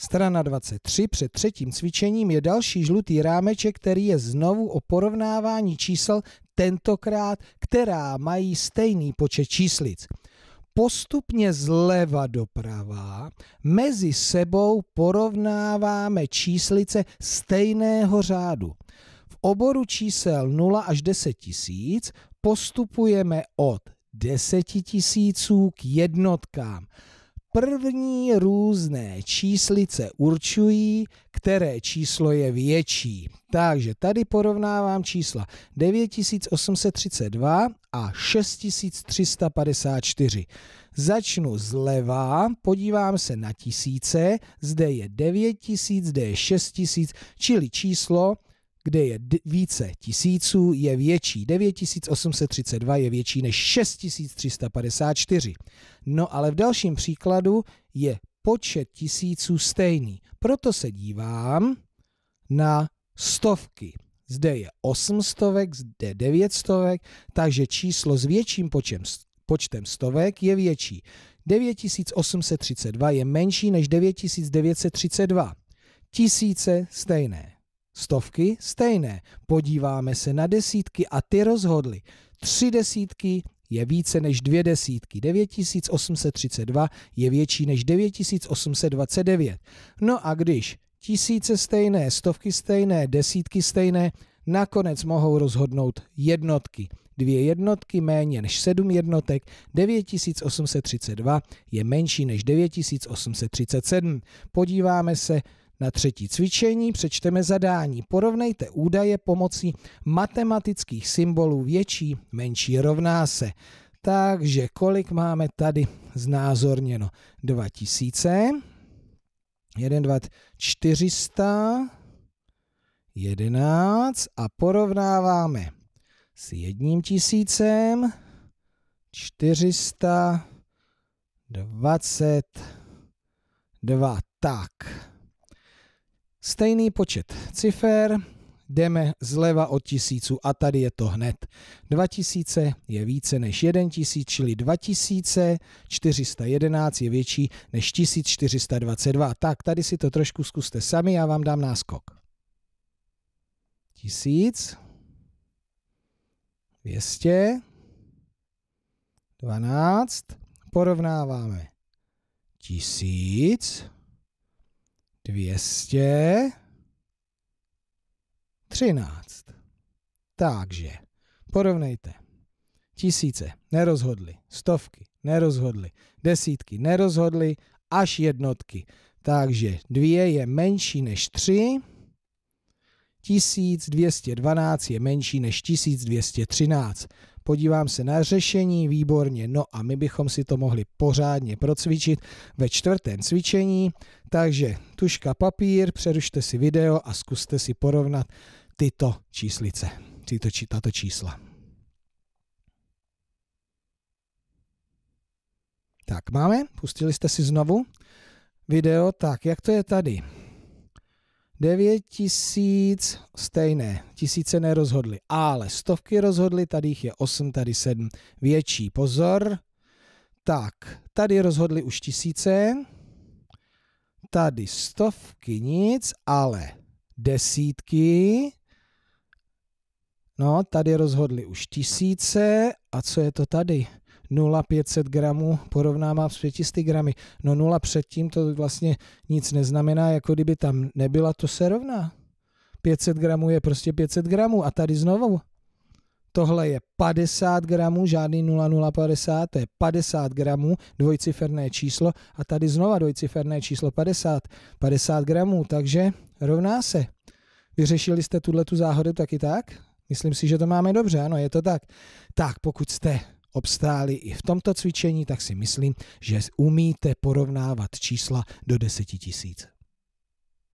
Strana 23 před třetím cvičením je další žlutý rámeček, který je znovu o porovnávání čísel, tentokrát, která mají stejný počet číslic. Postupně zleva doprava mezi sebou porovnáváme číslice stejného řádu. V oboru čísel 0 až 10 tisíc postupujeme od desetitisíců k jednotkám první různé číslice určují, které číslo je větší. Takže tady porovnávám čísla 9832 a 6354. Začnu zleva, podívám se na tisíce, zde je 9000, zde je 6000, čili číslo kde je více tisíců, je větší. 9832 je větší než 6354. No ale v dalším příkladu je počet tisíců stejný. Proto se dívám na stovky. Zde je 8 stovek, zde 9 stovek, takže číslo s větším počem, počtem stovek je větší. 9832 je menší než 9932. Tisíce stejné. Stovky stejné. Podíváme se na desítky a ty rozhodly. Tři desítky je více než dvě desítky. 9832 je větší než 9829. No a když tisíce stejné, stovky stejné, desítky stejné, nakonec mohou rozhodnout jednotky. Dvě jednotky méně než sedm jednotek, 9832 je menší než 9837. Podíváme se na třetí cvičení přečteme zadání. Porovnejte údaje pomocí matematických symbolů větší, menší rovná se. Takže kolik máme tady znázorněno? 2000, 1, 2, 400, 11 a porovnáváme s jedním tisícem 422. Tak. Stejný počet cifer, jdeme zleva od tisíců a tady je to hned. 2000 je více než 1000, čili 2411 je větší než 1422. Tak, tady si to trošku zkuste sami, já vám dám náskok. 1000, 200, 12, porovnáváme 1000, 200, 13. Takže porovnejte. Tisíce nerozhodly, stovky nerozhodly, desítky nerozhodly, až jednotky. Takže dvě je menší než tři, 1212 je menší než 1213 podívám se na řešení, výborně, no a my bychom si to mohli pořádně procvičit ve čtvrtém cvičení, takže tuška papír, přerušte si video a zkuste si porovnat tyto číslice, tyto, tato čísla. Tak máme, pustili jste si znovu video, tak jak to je tady? 9 tisíc stejné, tisíce nerozhodly, ale stovky rozhodly, tady jich je 8, tady 7, větší, pozor. Tak, tady rozhodly už tisíce, tady stovky nic, ale desítky, no tady rozhodly už tisíce, a co je to tady? 0,500 gramů porovnává s 500 gramy. No 0 předtím to vlastně nic neznamená, jako kdyby tam nebyla, to se rovná. 500 gramů je prostě 500 gramů a tady znovu. Tohle je 50 gramů, žádný 0050, to je 50 gramů, dvojciferné číslo a tady znova dvojciferné číslo 50, 50 gramů, takže rovná se. Vyřešili jste tuhle tu záhodu taky tak? Myslím si, že to máme dobře, ano, je to tak. Tak, pokud jste obstáli i v tomto cvičení, tak si myslím, že umíte porovnávat čísla do 10 tisíc.